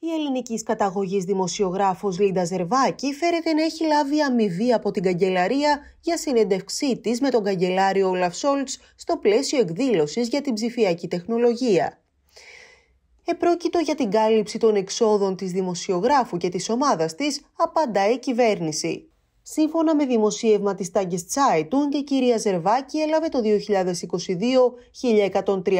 Η ελληνικής καταγωγής δημοσιογράφος Λίντα Ζερβάκη φέρεται να έχει λάβει αμοιβή από την καγκελαρία για συνέντευξή της με τον καγκελάριο Όλαφ Σόλτ στο πλαίσιο εκδήλωσης για την ψηφιακή τεχνολογία. Επρόκειτο για την κάλυψη των εξόδων της δημοσιογράφου και της ομάδας της, απαντάει η κυβέρνηση σύμφωνα με δημοσίευμα της Τσάιτουν η κυρία Ζερβάκη έλαβε το 2022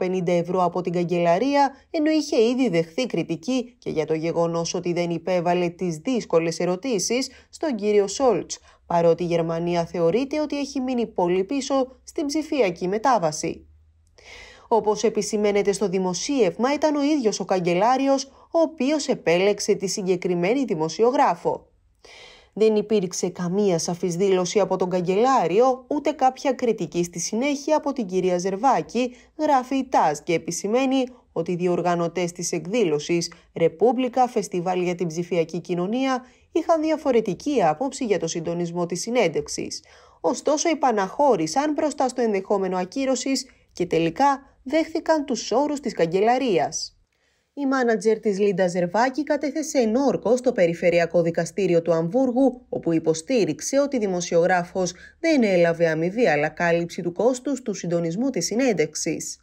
1.130,50 ευρώ από την καγκελαρία, ενώ είχε ήδη δεχθεί κριτική και για το γεγονός ότι δεν υπέβαλε τις δύσκολες ερωτήσεις στον κύριο Σόλτς, παρότι η Γερμανία θεωρείται ότι έχει μείνει πολύ πίσω στην ψηφιακή μετάβαση. Όπως επισημαίνεται στο δημοσίευμα ήταν ο ίδιος ο καγκελάριος, ο οποίος επέλεξε τη συγκεκριμένη δημοσιογράφο. Δεν υπήρξε καμία σαφής δήλωση από τον καγκελάριο, ούτε κάποια κριτική στη συνέχεια από την κυρία Ζερβάκη, γράφει η ΤΑΣ και επισημαίνει ότι οι διοργανωτές της εκδήλωσης «Ρεπούμπλικα Φεστιβάλ για την Ψηφιακή Κοινωνία» είχαν διαφορετική άποψη για το συντονισμό της συνέντευξης. Ωστόσο υπαναχώρησαν μπροστά στο ενδεχόμενο ακύρωσης και τελικά δέχθηκαν τους όρους της καγκελαρίας. Η μάνατζερ της Λίντα Ζερβάκη κατέθεσε ενόρκο στο Περιφερειακό Δικαστήριο του Αμβούργου, όπου υποστήριξε ότι η δημοσιογράφος δεν έλαβε αμοιβή αλλά κάλυψη του κόστους του συντονισμού της συνέντευξης.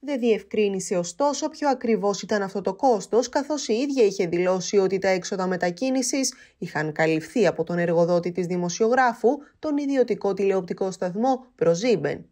Δεν διευκρίνησε ωστόσο ποιο ακριβώς ήταν αυτό το κόστος, καθώς η ίδια είχε δηλώσει ότι τα έξοδα μετακίνησης είχαν καλυφθεί από τον εργοδότη της δημοσιογράφου, τον ιδιωτικό τηλεοπτικό σταθμό Προζήμπεν.